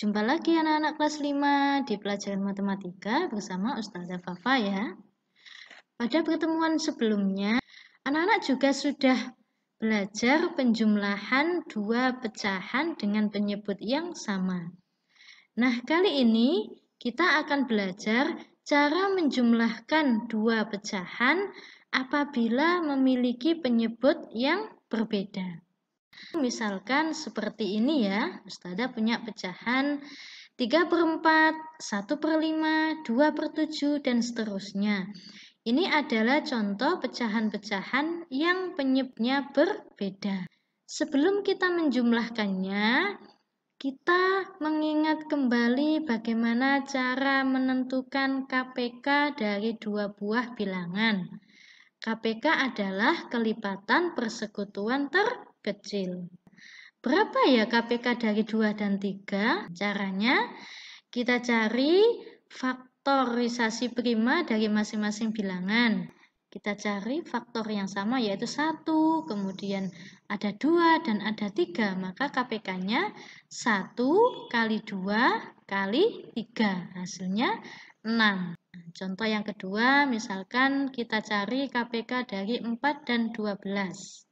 Jumpa lagi anak-anak kelas 5 di pelajaran matematika bersama Ustazah Fafa ya. Pada pertemuan sebelumnya, anak-anak juga sudah belajar penjumlahan dua pecahan dengan penyebut yang sama. Nah, kali ini kita akan belajar cara menjumlahkan dua pecahan apabila memiliki penyebut yang berbeda. Misalkan seperti ini ya, Ustada punya pecahan 3 per 4, 1 per 5, 2 per 7, dan seterusnya. Ini adalah contoh pecahan-pecahan yang penyebnya berbeda. Sebelum kita menjumlahkannya, kita mengingat kembali bagaimana cara menentukan KPK dari dua buah bilangan. KPK adalah kelipatan persekutuan ter kecil. Berapa ya KPK dari 2 dan 3? Caranya kita cari faktorisasi prima dari masing-masing bilangan. Kita cari faktor yang sama yaitu 1, kemudian ada 2 dan ada 3. Maka KPK-nya 1 kali 2 kali 3. Hasilnya 6. Contoh yang kedua, misalkan kita cari KPK dari 4 dan 12.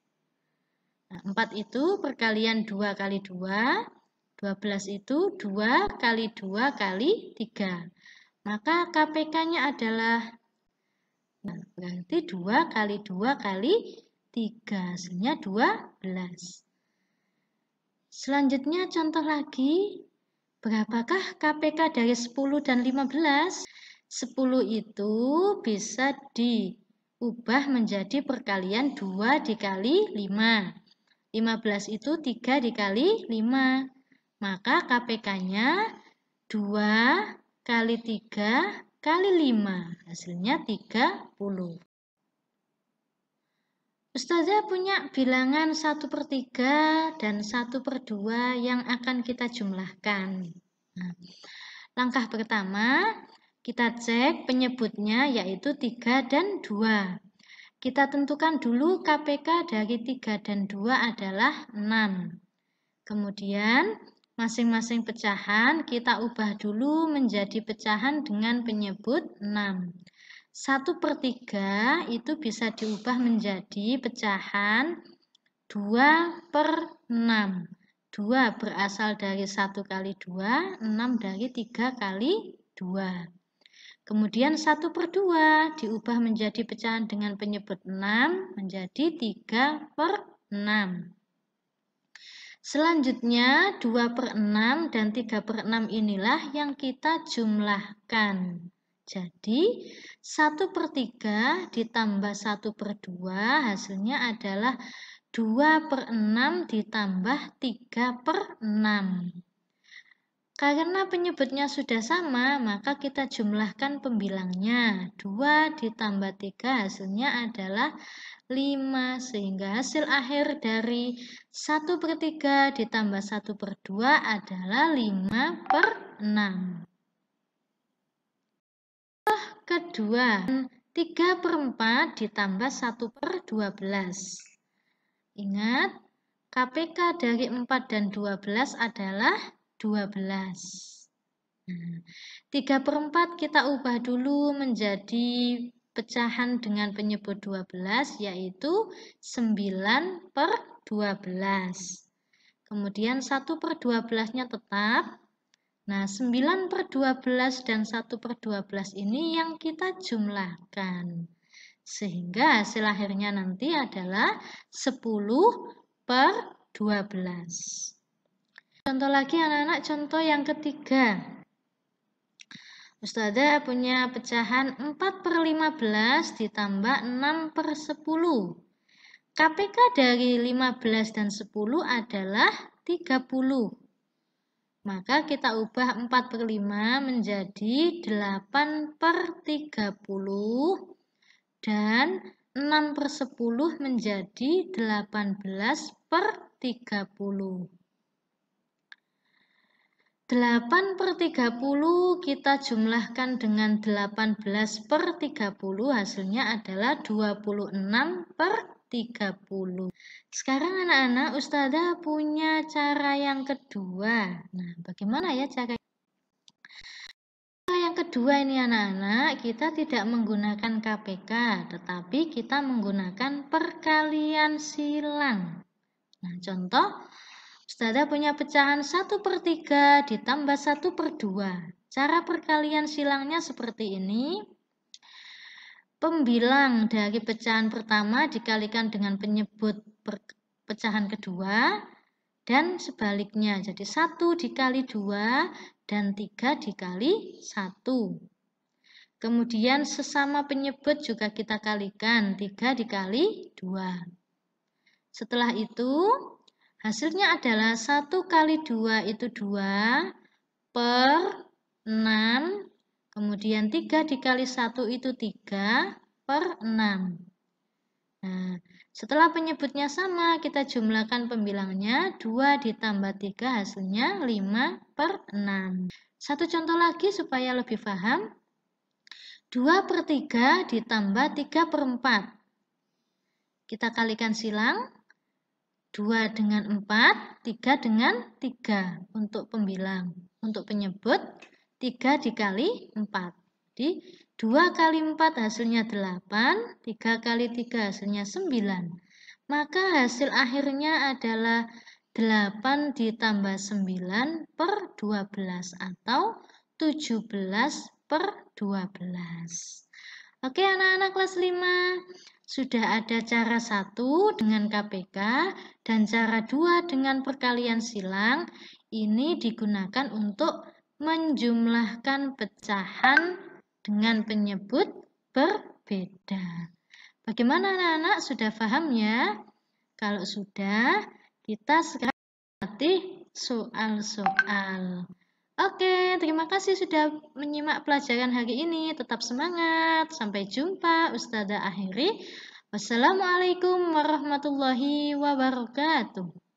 Nah, 4 itu perkalian 2 kali 2. 12 itu 2 kali 2 kali 3. Maka KPK-nya adalah nah, berarti 2 kali 2 kali 3. Hasilnya 12. Selanjutnya contoh lagi. Berapakah KPK dari 10 dan 15? 10 itu bisa diubah menjadi perkalian 2 dikali 5. 15 itu 3 dikali 5. Maka KPK-nya 2 kali 3 kali 5. Hasilnya 30. Ustazah punya bilangan 1 per 3 dan 1 per 2 yang akan kita jumlahkan. Nah, langkah pertama, kita cek penyebutnya yaitu 3 dan 2. Kita tentukan dulu KPK dari 3 dan 2 adalah 6. Kemudian, masing-masing pecahan kita ubah dulu menjadi pecahan dengan penyebut 6. 1 per 3 itu bisa diubah menjadi pecahan 2 per 6. 2 berasal dari 1 kali 2, 6 dari 3 kali 2. Kemudian 1 per 2 diubah menjadi pecahan dengan penyebut 6 menjadi 3 per 6. Selanjutnya 2 per 6 dan 3 per 6 inilah yang kita jumlahkan. Jadi 1 per 3 ditambah 1 per 2 hasilnya adalah 2 per 6 ditambah 3 per 6. Karena penyebutnya sudah sama, maka kita jumlahkan pembilangnya. 2 ditambah 3 hasilnya adalah 5, sehingga hasil akhir dari 1 per 3 ditambah 1 per 2 adalah 5 per 6. Oh, kedua, 3 per 4 ditambah 1 per 12. Ingat, KPK dari 4 dan 12 adalah 12. Nah, tiga per 4 kita ubah dulu menjadi pecahan dengan penyebut 12 yaitu 9 per 12. Kemudian 1 per 12-nya tetap. Nah, 9 per 12 dan 1 per 12 ini yang kita jumlahkan. Sehingga hasil akhirnya nanti adalah 10 per 12. Contoh lagi anak-anak, contoh yang ketiga. Ustazah punya pecahan 4 per 15 ditambah 6 per 10. KPK dari 15 dan 10 adalah 30. Maka kita ubah 4 per 5 menjadi 8 per 30 dan 6 per 10 menjadi 18 per 30. 8 per 30 kita jumlahkan dengan 18 per 30 hasilnya adalah 26 per 30. Sekarang anak-anak Ustazah punya cara yang kedua. Nah bagaimana ya cara yang kedua ini anak-anak kita tidak menggunakan KPK tetapi kita menggunakan perkalian silang. Nah contoh Ustazah punya pecahan 1 per 3 ditambah 1 per 2. Cara perkalian silangnya seperti ini. Pembilang dari pecahan pertama dikalikan dengan penyebut pecahan kedua. Dan sebaliknya, jadi 1 dikali 2 dan 3 dikali 1. Kemudian sesama penyebut juga kita kalikan, 3 dikali 2. Setelah itu, Hasilnya adalah 1 kali 2 itu 2 per 6, kemudian 3 dikali 1 itu 3 per 6. Nah, setelah penyebutnya sama, kita jumlahkan pembilangnya 2 ditambah 3 hasilnya 5 per 6. Satu contoh lagi supaya lebih paham. 2 per 3 ditambah 3 per 4. Kita kalikan silang. 2 dengan 4, 3 dengan 3 untuk pembilang. Untuk penyebut, 3 dikali 4. Jadi 2 kali 4 hasilnya 8, 3 kali 3 hasilnya 9. Maka hasil akhirnya adalah 8 ditambah 9 per 12 atau 17 per 12. Oke anak-anak kelas 5, sudah ada cara satu dengan KPK dan cara dua dengan perkalian silang. Ini digunakan untuk menjumlahkan pecahan dengan penyebut berbeda. Bagaimana anak-anak sudah paham ya? Kalau sudah, kita sekarang latih soal-soal. Oke, terima kasih sudah menyimak pelajaran hari ini. Tetap semangat. Sampai jumpa, Ustazah akhiri. Wassalamualaikum warahmatullahi wabarakatuh.